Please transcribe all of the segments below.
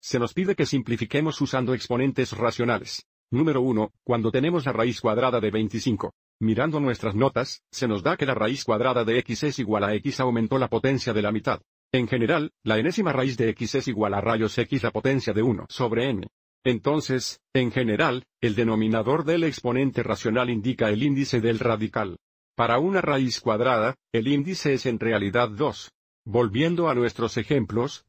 Se nos pide que simplifiquemos usando exponentes racionales. Número 1. Cuando tenemos la raíz cuadrada de 25. Mirando nuestras notas, se nos da que la raíz cuadrada de x es igual a x aumentó la potencia de la mitad. En general, la enésima raíz de x es igual a rayos x la potencia de 1 sobre n. Entonces, en general, el denominador del exponente racional indica el índice del radical. Para una raíz cuadrada, el índice es en realidad 2. Volviendo a nuestros ejemplos,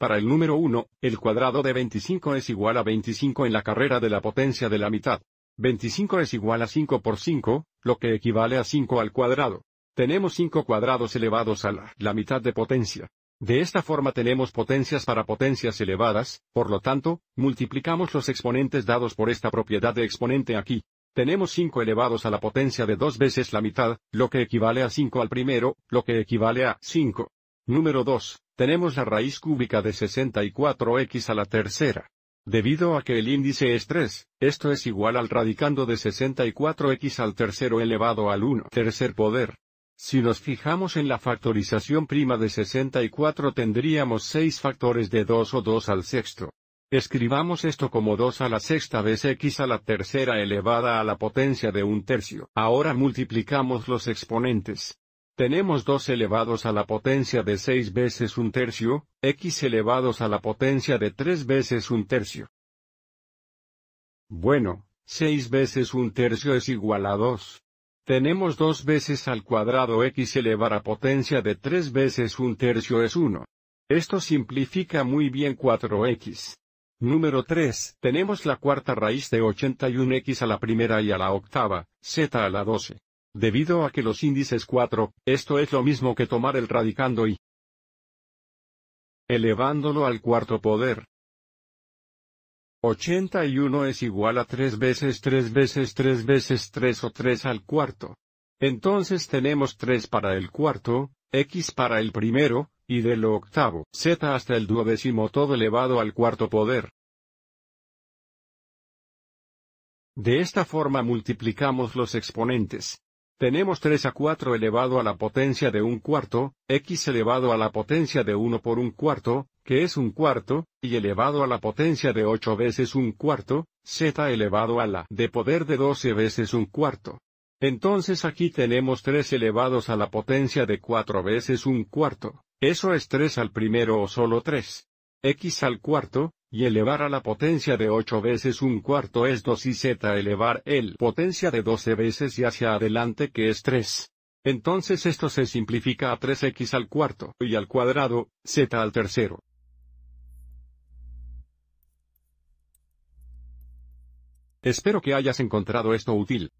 para el número 1, el cuadrado de 25 es igual a 25 en la carrera de la potencia de la mitad. 25 es igual a 5 por 5, lo que equivale a 5 al cuadrado. Tenemos 5 cuadrados elevados a la, la mitad de potencia. De esta forma tenemos potencias para potencias elevadas, por lo tanto, multiplicamos los exponentes dados por esta propiedad de exponente aquí. Tenemos 5 elevados a la potencia de 2 veces la mitad, lo que equivale a 5 al primero, lo que equivale a 5. Número 2. Tenemos la raíz cúbica de 64x a la tercera. Debido a que el índice es 3, esto es igual al radicando de 64x al tercero elevado al 1 tercer poder. Si nos fijamos en la factorización prima de 64 tendríamos 6 factores de 2 o 2 al sexto. Escribamos esto como 2 a la sexta vez x a la tercera elevada a la potencia de un tercio. Ahora multiplicamos los exponentes. Tenemos 2 elevados a la potencia de 6 veces un tercio, x elevados a la potencia de 3 veces un tercio. Bueno, 6 veces un tercio es igual a 2. Tenemos 2 veces al cuadrado x elevado a potencia de 3 veces un tercio es 1. Esto simplifica muy bien 4x. Número 3. Tenemos la cuarta raíz de 81x a la primera y a la octava, z a la 12 debido a que los índices 4, esto es lo mismo que tomar el radicando y elevándolo al cuarto poder. 81 es igual a 3 veces 3 veces 3 veces 3 o 3 al cuarto. Entonces tenemos 3 para el cuarto, x para el primero, y de lo octavo, z hasta el duodécimo todo elevado al cuarto poder. De esta forma multiplicamos los exponentes. Tenemos 3 a 4 elevado a la potencia de un cuarto, x elevado a la potencia de 1 por un cuarto, que es un cuarto, y elevado a la potencia de 8 veces un cuarto, z elevado a la de poder de 12 veces un cuarto. Entonces aquí tenemos 3 elevados a la potencia de 4 veces un cuarto, eso es 3 al primero o solo 3. x al cuarto, y elevar a la potencia de 8 veces un cuarto es 2 y z elevar el potencia de 12 veces y hacia adelante que es 3. Entonces esto se simplifica a 3x al cuarto y al cuadrado, z al tercero. Espero que hayas encontrado esto útil.